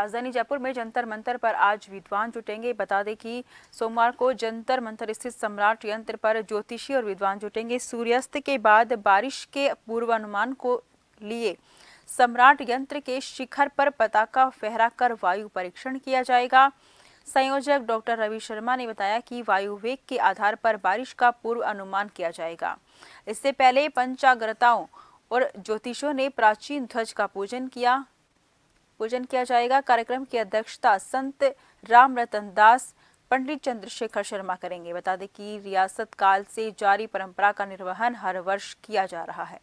राजधानी जयपुर में जंतर मंतर पर आज विद्वान जुटेंगे बता दें कि सोमवार को जंतर मंतर स्थित सम्राट यंत्र पर ज्योतिषी और विद्वान जुटेंगे सूर्यास्त के बाद बारिश के पूर्वानुमान को लिए सम्राट यंत्र के शिखर पर पताका फहराकर वायु परीक्षण किया जाएगा संयोजक डॉक्टर रवि शर्मा ने बताया कि वायु वेग के आधार पर बारिश का पूर्व अनुमान किया जाएगा इससे पहले पंचाग्रताओं और ज्योतिषों ने प्राचीन ध्वज का पूजन किया पूजन किया जाएगा कार्यक्रम की अध्यक्षता संत राम रतन दास पंडित चंद्रशेखर शर्मा करेंगे बता दें कि रियासत काल से जारी परंपरा का निर्वहन हर वर्ष किया जा रहा है